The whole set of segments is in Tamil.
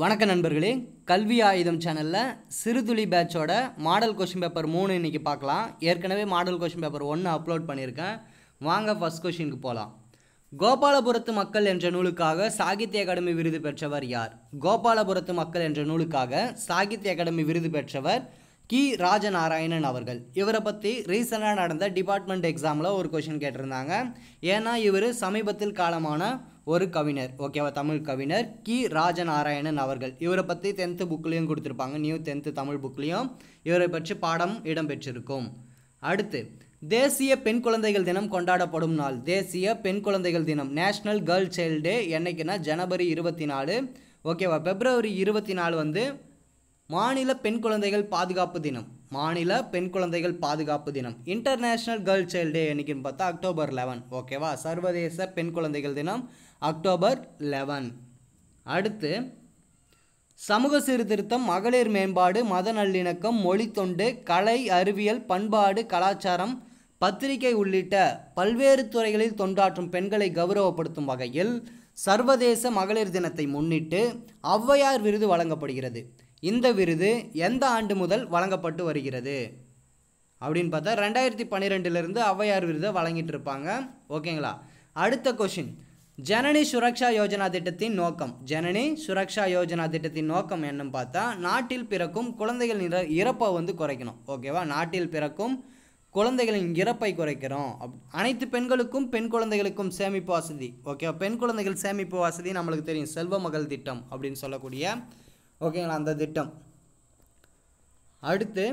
வணக்க நண்பர்களே கல்வி ஆயுதம் சேனலில் சிறுதுளி பேட்சோட மாடல் கொஷின் பேப்பர் மூணு இன்றைக்கி பார்க்கலாம் ஏற்கனவே மாடல் கொஷின் பேப்பர் ஒன்று அப்லோட் பண்ணியிருக்கேன் வாங்க ஃபஸ்ட் கொஷினுக்கு போகலாம் கோபாலபுரத்து மக்கள் என்ற நூலுக்காக சாகித்ய அகாடமி விருது பெற்றவர் யார் கோபாலபுரத்து மக்கள் என்ற நூலுக்காக சாகித்ய அகாடமி விருது பெற்றவர் கி ராஜநாராயணன் அவர்கள் இவரை பற்றி ரீசெண்டாக நடந்த டிபார்ட்மெண்ட் எக்ஸாமில் ஒரு கொஷின் கேட்டிருந்தாங்க ஏன்னா இவர் சமீபத்தில் காலமான ஒரு கவிஞர் ஓகேவா தமிழ் கவிஞர் கி ராஜநாராயணன் அவர்கள் இவரை பற்றி டென்த்து புக்லேயும் கொடுத்துருப்பாங்க நியூ டென்த்து தமிழ் புக்லேயும் இவரை பற்றி பாடம் இடம்பெற்றிருக்கும் அடுத்து தேசிய பெண் குழந்தைகள் தினம் கொண்டாடப்படும் நாள் தேசிய பெண் குழந்தைகள் தினம் நேஷ்னல் கேர்ள் சைல்டு என்னைக்குன்னா ஜனவரி இருபத்தி நாலு ஓகேவா பிப்ரவரி இருபத்தி நாலு வந்து மாநில பெண் குழந்தைகள் பாதுகாப்பு தினம் மாநில பெண் குழந்தைகள் பாதுகாப்பு தினம் இன்டர்நேஷ்னல் கேர்ள் சைல்டு டே என்றைக்குன்னு பார்த்தா அக்டோபர் லெவன் ஓகேவா சர்வதேச பெண் குழந்தைகள் தினம் அக்டோபர் லெவன் அடுத்து சமூக சீர்திருத்தம் மகளிர் மேம்பாடு மத நல்லிணக்கம் மொழி தொண்டு கலை அறிவியல் பண்பாடு கலாச்சாரம் பத்திரிகை உள்ளிட்ட பல்வேறு துறைகளில் தொண்டாற்றும் பெண்களை கௌரவப்படுத்தும் வகையில் சர்வதேச மகளிர் தினத்தை முன்னிட்டு ஔவையார் விருது வழங்கப்படுகிறது இந்த விருது எந்த ஆண்டு முதல் வழங்கப்பட்டு வருகிறது அப்படின்னு பார்த்தா ரெண்டாயிரத்தி பன்னிரெண்டுலேருந்து ஔவையார் விருதை வழங்கிட்டு இருப்பாங்க ஓகேங்களா அடுத்த கொஷின் ஜனனி சுரக்ஷா யோஜனா திட்டத்தின் நோக்கம் ஜனனி சுரக்ஷா யோஜனா திட்டத்தின் நோக்கம் என்னன்னு பார்த்தா நாட்டில் பிறக்கும் குழந்தைகள் இறப்பை வந்து குறைக்கணும் ஓகேவா நாட்டில் பிறக்கும் குழந்தைகளின் இறப்பை குறைக்கிறோம் அனைத்து பெண்களுக்கும் பெண் குழந்தைகளுக்கும் சேமிப்பு வசதி ஓகே பெண் குழந்தைகள் சேமிப்பு வசதி நம்மளுக்கு தெரியும் செல்வ மகள் திட்டம் அப்படின்னு சொல்லக்கூடிய ஓகேங்களா அந்த திட்டம் அடுத்து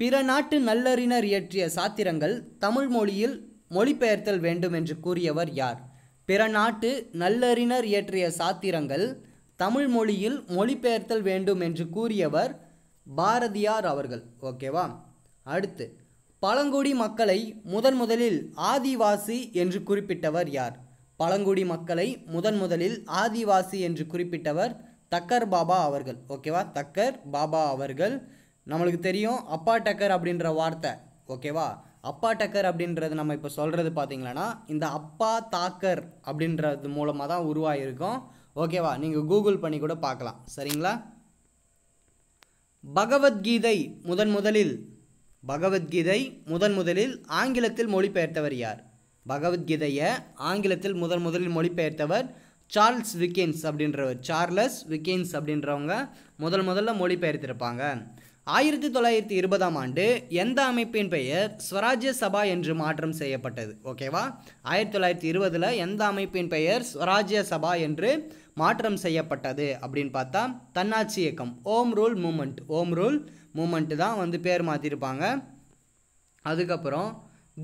பிற நாட்டு நல்லறிஞர் இயற்றிய சாத்திரங்கள் தமிழ் மொழியில் மொழிபெயர்த்தல் வேண்டும் என்று கூறியவர் யார் பிற நாட்டு நல்லறிஞர் இயற்றிய சாத்திரங்கள் தமிழ் மொழியில் மொழிபெயர்த்தல் வேண்டும் என்று கூறியவர் பாரதியார் அவர்கள் ஓகேவா அடுத்து பழங்குடி மக்களை முதன் முதலில் ஆதிவாசி என்று குறிப்பிட்டவர் யார் பழங்குடி மக்களை முதன் முதலில் ஆதிவாசி என்று குறிப்பிட்டவர் தக்கர் பாபா அவர்கள் ஓகேவா தக்கர் பாபா அவர்கள் நம்மளுக்கு தெரியும் அப்பா டக்கர் அப்படின்ற வார்த்தை ஓகேவா அப்பா டக்கர் அப்படின்றது நம்ம இப்போ சொல்கிறது பார்த்தீங்களன்னா இந்த அப்பா தாக்கர் அப்படின்றது மூலமாக தான் உருவாகிருக்கும் ஓகேவா நீங்கள் கூகுள் பண்ணி கூட பார்க்கலாம் சரிங்களா பகவத்கீதை முதன் முதலில் பகவத்கீதை முதன் முதலில் ஆங்கிலத்தில் மொழிபெயர்த்தவர் யார் பகவத்கீதையை ஆங்கிலத்தில் முதன் முதலில் மொழிபெயர்த்தவர் சார்ல்ஸ் விக்கின்ஸ் அப்படின்றவர் சார்லஸ் விக்கின்ஸ் அப்படின்றவங்க முதல் முதல்ல மொழிபெயர்த்திருப்பாங்க ஆயிரத்தி தொள்ளாயிரத்தி இருபதாம் ஆண்டு எந்த அமைப்பின் பெயர் ஸ்வராஜ்ய சபா என்று மாற்றம் செய்யப்பட்டது ஓகேவா ஆயிரத்தி தொள்ளாயிரத்தி இருபதில் எந்த அமைப்பின் பெயர் ஸ்வராஜ்ய சபா என்று மாற்றம் செய்யப்பட்டது அப்படின்னு பார்த்தா தன்னாட்சி இயக்கம் home rule movement home rule movement தான் வந்து பேர் மாற்றிருப்பாங்க அதுக்கப்புறம்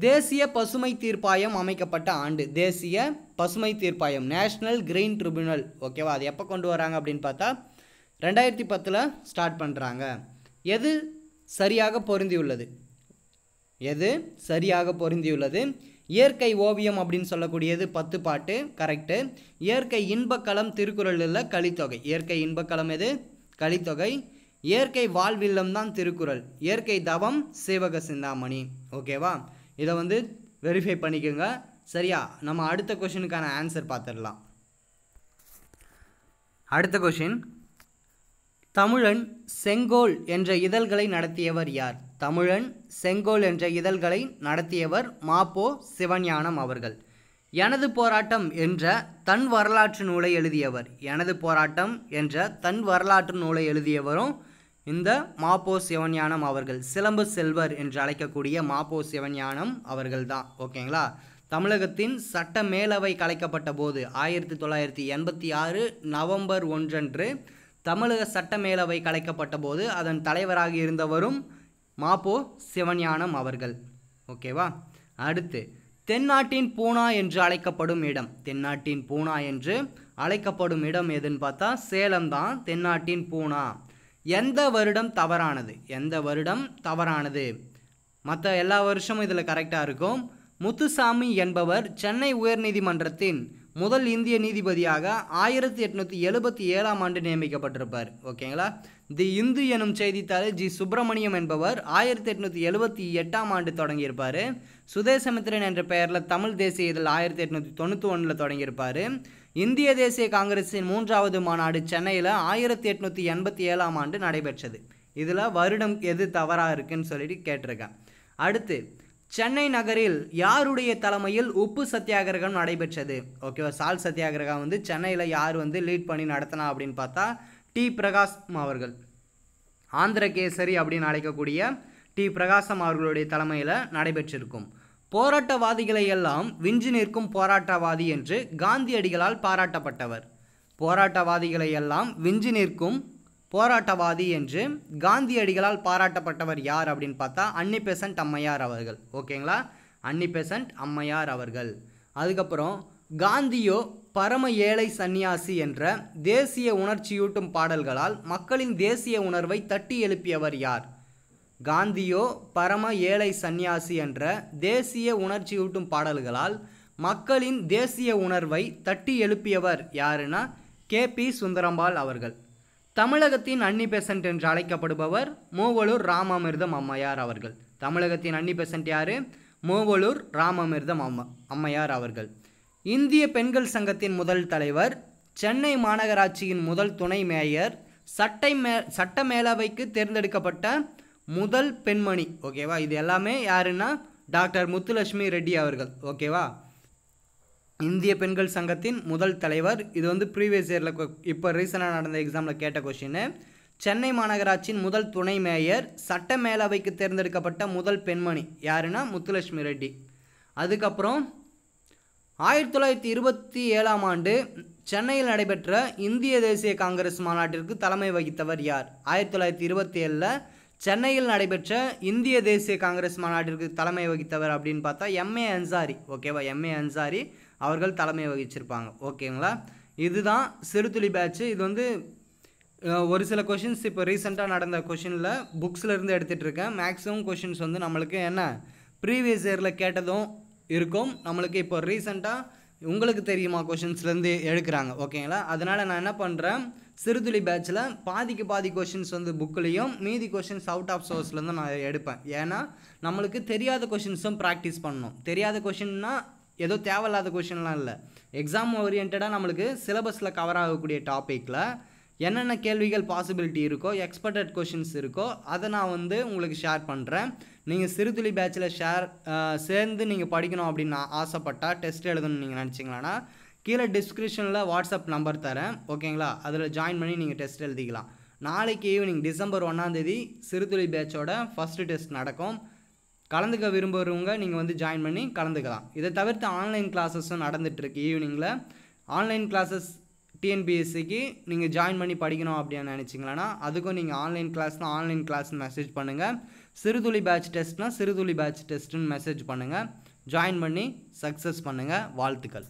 தேசிய பசுமை தீர்ப்பாயம் அமைக்கப்பட்ட ஆண்டு தேசிய பசுமை தீர்ப்பாயம் நேஷ்னல் கிரீன் ட்ரிபியூனல் ஓகேவா அது எப்போ கொண்டு வராங்க அப்படின்னு பார்த்தா ரெண்டாயிரத்தி பத்தில் ஸ்டார்ட் பண்ணுறாங்க எது சரியாக பொருந்தியுள்ளது எது சரியாக பொருந்தியுள்ளது இயற்கை ஓவியம் அப்படின்னு சொல்லக்கூடியது பத்து பாட்டு கரெக்டு இயற்கை இன்பக்கலம் திருக்குறளில் கலித்தொகை இயற்கை இன்பக்கலம் எது கலித்தொகை இயற்கை வாழ்வில்லம் தான் திருக்குறள் இயற்கை தவம் சேவக சிந்தாமணி ஓகேவா இதை வந்து வெரிஃபை பண்ணிக்கோங்க சரியா நம்ம அடுத்த கொஷினுக்கான ஆன்சர் பார்த்துடலாம் அடுத்த கொஷின் தமிழன் செங்கோல் என்ற இதழ்களை நடத்தியவர் யார் தமிழன் செங்கோல் என்ற இதழ்களை நடத்தியவர் மாப்போ சிவஞானம் அவர்கள் எனது போராட்டம் என்ற தன் வரலாற்று நூலை எழுதியவர் எனது போராட்டம் என்ற தன் வரலாற்று நூலை எழுதியவரும் இந்த மாப்போ சிவஞானம் அவர்கள் சிலம்பு செல்வர் என்று அழைக்கக்கூடிய மாப்போ சிவஞானம் அவர்கள் தான் ஓகேங்களா தமிழகத்தின் சட்ட மேலவை கலைக்கப்பட்ட போது ஆயிரத்தி தொள்ளாயிரத்தி எண்பத்தி ஆறு நவம்பர் ஒன்றன்று தமிழக சட்ட மேலவை கலைக்கப்பட்ட போது அதன் தலைவராக இருந்தவரும் மாப்போ சிவஞானம் அவர்கள் ஓகேவா அடுத்து தென்னாட்டின் பூனா என்று அழைக்கப்படும் இடம் தென்னாட்டின் பூனா என்று அழைக்கப்படும் இடம் எதுன்னு பார்த்தா சேலம் தான் தென்னாட்டின் பூனா எந்த வருடம் தவறானது எந்த வருடம் தவறானது மற்ற எல்லா வருஷமும் இதில் கரெக்டாக இருக்கும் முத்துசாமி என்பவர் சென்னை உயர்நீதிமன்றத்தின் முதல் இந்திய நீதிபதியாக ஆயிரத்தி எட்நூற்றி எழுபத்தி ஏழாம் ஆண்டு நியமிக்கப்பட்டிருப்பார் ஓகேங்களா தி இந்து எனும் செய்தித்தாள் ஜி சுப்பிரமணியம் என்பவர் ஆயிரத்தி எட்நூற்றி எழுபத்தி எட்டாம் ஆண்டு தொடங்கியிருப்பார் சுதேசமித்திரன் என்ற பெயரில் தமிழ் தேசிய இதழ் ஆயிரத்தி எட்நூற்றி தொண்ணூற்றி ஒன்றில் தொடங்கியிருப்பார் இந்திய தேசிய காங்கிரஸின் மூன்றாவது மாநாடு சென்னையில் ஆயிரத்தி எட்நூற்றி எண்பத்தி ஏழாம் ஆண்டு நடைபெற்றது இதில் வருடம் எது தவறாக இருக்குன்னு சொல்லிட்டு கேட்டிருக்கேன் அடுத்து சென்னை நகரில் யாருடைய தலைமையில் உப்பு சத்தியாகிரகம் நடைபெற்றது ஓகேவா சால் சத்தியாகிரகம் வந்து சென்னையில் யார் வந்து லீட் பண்ணி நடத்தினா அப்படின்னு பார்த்தா டி பிரகாசம் அவர்கள் ஆந்திர கேசரி அப்படின்னு அழைக்கக்கூடிய டி பிரகாசம் அவர்களுடைய தலைமையில் நடைபெற்றிருக்கும் போராட்டவாதிகளை எல்லாம் விஞ்சு நிற்கும் போராட்டவாதி என்று காந்தியடிகளால் பாராட்டப்பட்டவர் போராட்டவாதிகளை எல்லாம் விஞ்சு நிற்கும் போராட்டவாதி என்று காந்தியடிகளால் பாராட்டப்பட்டவர் யார் அப்படின்னு பார்த்தா அன்னி பெசன்ட் அம்மையார் அவர்கள் ஓகேங்களா அன்னி பெசன்ட் அம்மையார் அவர்கள் அதுக்கப்புறம் காந்தியோ பரம ஏழை சந்நியாசி என்ற தேசிய உணர்ச்சியூட்டும் பாடல்களால் மக்களின் தேசிய உணர்வை தட்டி எழுப்பியவர் யார் காந்தியோ பரம ஏழை சந்நியாசி என்ற தேசிய உணர்ச்சியூட்டும் பாடல்களால் மக்களின் தேசிய உணர்வை தட்டி எழுப்பியவர் யாருன்னா கே பி சுந்தரம்பாள் அவர்கள் தமிழகத்தின் அன்னி பெசன்ட் என்று அழைக்கப்படுபவர் மூவலூர் ராமாமிர்தம் அம்மையார் அவர்கள் தமிழகத்தின் அன்னி பெசன்ட் யார் மூவலூர் ராமாமிர்தம் அம்மா அம்மையார் அவர்கள் இந்திய பெண்கள் சங்கத்தின் முதல் தலைவர் சென்னை மாநகராட்சியின் முதல் துணை மேயர் சட்டை மே சட்ட மேலவைக்கு தேர்ந்தெடுக்கப்பட்ட முதல் பெண்மணி ஓகேவா இது எல்லாமே யாருன்னா டாக்டர் முத்துலட்சுமி ரெட்டி அவர்கள் ஓகேவா இந்திய பெண்கள் சங்கத்தின் முதல் தலைவர் இது வந்து ப்ரீவியஸ் இயரில் இப்போ ரீசெண்டாக நடந்த எக்ஸாமில் கேட்ட கொஷின் சென்னை மாநகராட்சியின் முதல் துணை மேயர் சட்ட மேலவைக்கு தேர்ந்தெடுக்கப்பட்ட முதல் பெண்மணி யாருன்னா முத்துலட்சுமி ரெட்டி அதுக்கப்புறம் ஆயிரத்தி தொள்ளாயிரத்தி இருபத்தி ஏழாம் ஆண்டு சென்னையில் நடைபெற்ற இந்திய தேசிய காங்கிரஸ் மாநாட்டிற்கு தலைமை வகித்தவர் யார் ஆயிரத்தி தொள்ளாயிரத்தி இருபத்தி ஏழில் சென்னையில் நடைபெற்ற இந்திய தேசிய காங்கிரஸ் மாநாட்டிற்கு தலைமை வகித்தவர் அப்படின்னு பார்த்தா எம்ஏ அன்சாரி ஓகேவா எம்ஏ அன்சாரி அவர்கள் தலைமை வகிச்சிருப்பாங்க ஓகேங்களா இதுதான் சிறுதுளி பேட்சு இது வந்து ஒரு சில கொஷின்ஸ் இப்போ ரீசெண்டாக நடந்த கொஷினில் புக்ஸில் இருந்து எடுத்துகிட்டு இருக்கேன் மேக்ஸிமம் கொஷின்ஸ் வந்து நம்மளுக்கு என்ன ப்ரீவியஸ் இயரில் கேட்டதும் இருக்கும் நம்மளுக்கு இப்போ ரீசெண்டாக உங்களுக்கு தெரியுமா கொஷின்ஸ்லேருந்து எடுக்கிறாங்க ஓகேங்களா அதனால் நான் என்ன பண்ணுறேன் சிறுதுளி பேட்சில் பாதிக்கு பாதி கொஷின்ஸ் வந்து புக்லேயும் மீதி கொஷின்ஸ் அவுட் ஆஃப் சோர்ஸ்லேருந்து நான் எடுப்பேன் ஏன்னா நம்மளுக்கு தெரியாத கொஷின்ஸும் ப்ராக்டிஸ் பண்ணணும் தெரியாத கொஷின்னா ஏதோ தேவையில்லாத கொஷின்லாம் இல்லை எக்ஸாம் ஓரியன்டாக நம்மளுக்கு சிலபஸில் கவர் ஆகக்கூடிய டாப்பிக்கில் என்னென்ன கேள்விகள் பாசிபிலிட்டி இருக்கோ எக்ஸ்பெக்டட் கொஷின்ஸ் இருக்கோ அதை நான் வந்து உங்களுக்கு ஷேர் பண்ணுறேன் நீங்கள் சிறுதுளி பேட்சில் ஷேர் சேர்ந்து நீங்கள் படிக்கணும் அப்படின்னு ஆசைப்பட்டால் டெஸ்ட் எழுதணும் நீங்கள் நினச்சிங்களான்னா கீழே டிஸ்கிரிப்ஷனில் வாட்ஸ்அப் நம்பர் தரேன் ஓகேங்களா அதில் ஜாயின் பண்ணி நீங்கள் டெஸ்ட் எழுதிக்கலாம் நாளைக்கு ஈவினிங் டிசம்பர் ஒன்றாந்தேதி சிறுதுளி பேட்சோட ஃபஸ்ட்டு டெஸ்ட் நடக்கும் கலந்துக்க விரும்புகிறவங்க நீங்கள் வந்து ஜாயின் பண்ணி கலந்துக்கலாம் இதை தவிர்த்து ஆன்லைன் கிளாஸஸும் நடந்துகிட்ருக்கு ஈவினிங்கில் ஆன்லைன் கிளாஸஸ் டிஎன்பிஎஸ்சிக்கு நீங்கள் ஜாயின் பண்ணி படிக்கணும் அப்படின்னு நினச்சிங்களேன்னா அதுக்கும் நீங்கள் ஆன்லைன் கிளாஸ்னால் ஆன்லைன் கிளாஸ்னு மெசேஜ் பண்ணுங்கள் சிறுதுளி பேட்ச் டெஸ்ட்னால் சிறுதுளி பேட்ச் டெஸ்ட்டுன்னு மெசேஜ் பண்ணுங்கள் ஜாயின் பண்ணி சக்ஸஸ் பண்ணுங்கள் வாழ்த்துக்கள்